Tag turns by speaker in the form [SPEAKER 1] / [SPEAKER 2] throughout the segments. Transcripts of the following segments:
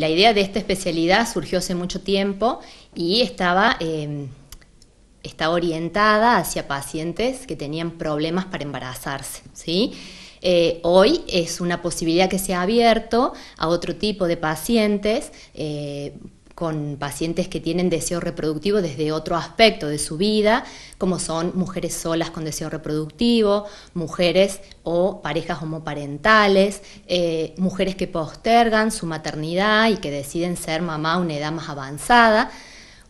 [SPEAKER 1] La idea de esta especialidad surgió hace mucho tiempo y estaba, em, orientada hacia pacientes que tenían problemas para embarazarse. Eh, hoy es una posibilidad que se ha abierto a otro tipo de pacientes. Eh, con pacientes que tienen deseo reproductivo desde otro aspecto de su vida, como son mujeres solas con deseo reproductivo, mujeres o parejas homoparentales, eh, mujeres que postergan su maternidad y que deciden ser mamá a una edad más avanzada.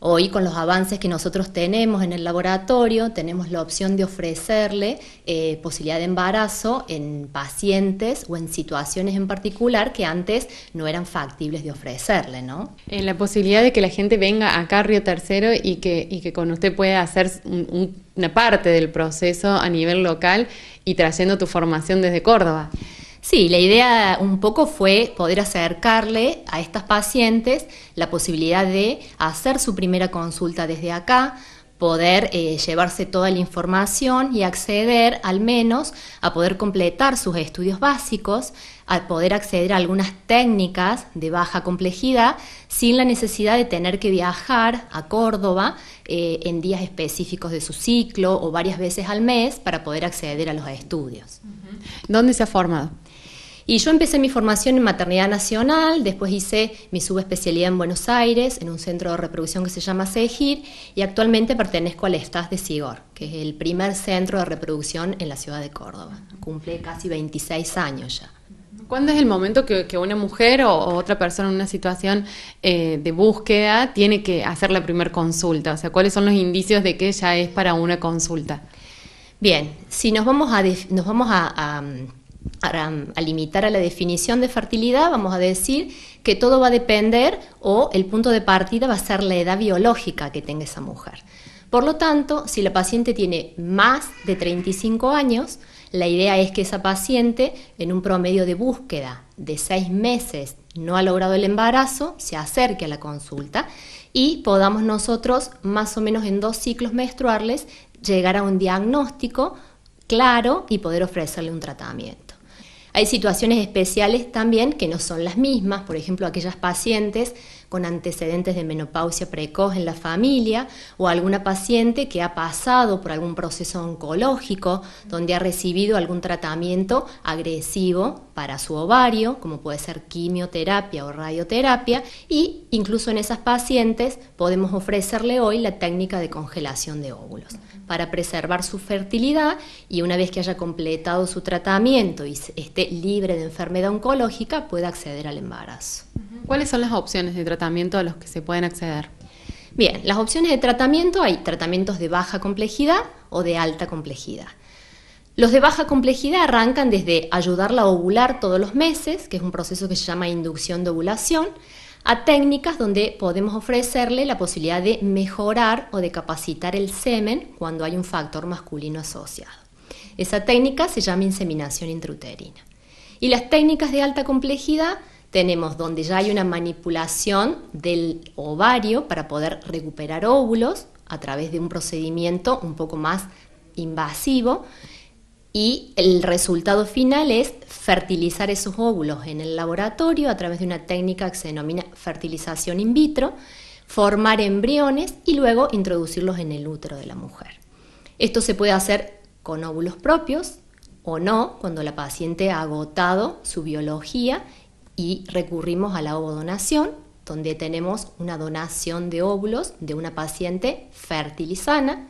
[SPEAKER 1] Hoy con los avances que nosotros tenemos en el laboratorio, tenemos la opción de ofrecerle eh, posibilidad de embarazo en pacientes o en situaciones en particular que antes no eran factibles de ofrecerle, ¿no? En la posibilidad de que la gente
[SPEAKER 2] venga acá a Río Tercero y que, con usted pueda hacer una parte del proceso a nivel local y trayendo tu formación desde Córdoba. Sí, la idea
[SPEAKER 1] un poco fue poder acercarle a estas pacientes la posibilidad de hacer su primera consulta desde acá, poder eh, llevarse toda la información y acceder al menos a poder completar sus estudios básicos, a poder acceder a algunas técnicas de baja complejidad sin la necesidad de tener que viajar a Córdoba eh, en días específicos de su ciclo o varias veces al mes para poder acceder a los estudios. ¿Dónde se ha formado? Y yo empecé mi formación en maternidad nacional, después hice mi subespecialidad en Buenos Aires, en un centro de reproducción que se llama CEGIR, y actualmente pertenezco al Estas de Sigor, que es el primer centro de reproducción en la ciudad de Córdoba. Cumple casi 26 años ya. ¿Cuándo es el momento
[SPEAKER 2] que, una mujer o, otra persona en una situación eh, de búsqueda tiene que hacer la primera consulta? O sea, ¿cuáles son los indicios de que ya es para una consulta?
[SPEAKER 1] Bien, si nos vamos a, nos vamos a Mm, a limitar a la definición de fertilidad, vamos a decir que todo va a depender o el punto de partida va a ser la edad biológica que tenga esa mujer. Por lo tanto, si la paciente tiene más de 35 años, la idea es que esa paciente, en un promedio de búsqueda de seis meses, no ha logrado el embarazo, se acerque a la consulta y podamos nosotros, más o menos en dos ciclos menstruales, llegar a un diagnóstico claro y poder ofrecerle un tratamiento. Hay situaciones especiales también que no son las mismas, por ejemplo, aquellas pacientes con antecedentes de menopausia precoz en la familia o alguna paciente que ha pasado por algún proceso oncológico donde ha recibido algún tratamiento agresivo para su ovario, como puede ser quimioterapia o radioterapia, y incluso en esas pacientes podemos ofrecerle hoy la técnica de congelación de óvulos para preservar su fertilidad y una vez que haya completado su tratamiento y esté libre de enfermedad oncológica, pueda acceder al embarazo.
[SPEAKER 2] ¿Cuáles son las opciones de tratamiento a los que se pueden acceder?
[SPEAKER 1] Bien, las opciones de tratamiento hay tratamientos de baja complejidad o de alta complejidad. Los de baja complejidad arrancan desde ayudarla a ovular todos los meses, que es un proceso que se llama inducción de ovulación, a técnicas donde podemos ofrecerle la posibilidad de mejorar o de capacitar el semen cuando hay un factor masculino asociado. Esa técnica se llama inseminación intrauterina. Y las técnicas de alta complejidad tenemos donde ya hay una manipulación del ovario para poder recuperar óvulos a través de un procedimiento un poco más invasivo y el resultado final es fertilizar esos óvulos en el laboratorio a través de una técnica que se denomina fertilización in vitro, formar embriones y luego introducirlos en el útero de la mujer. Esto se puede hacer con óvulos propios o no cuando la paciente ha agotado su biología y recurrimos a la ovodonación, donde tenemos una donación de óvulos de una paciente fértil sana.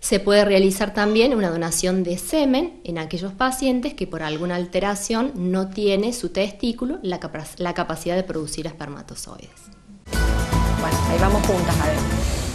[SPEAKER 1] Se puede realizar también una donación de semen en aquellos pacientes que por alguna alteración no tiene su testículo la, capacidad de producir espermatozoides. Bueno, ahí vamos juntas a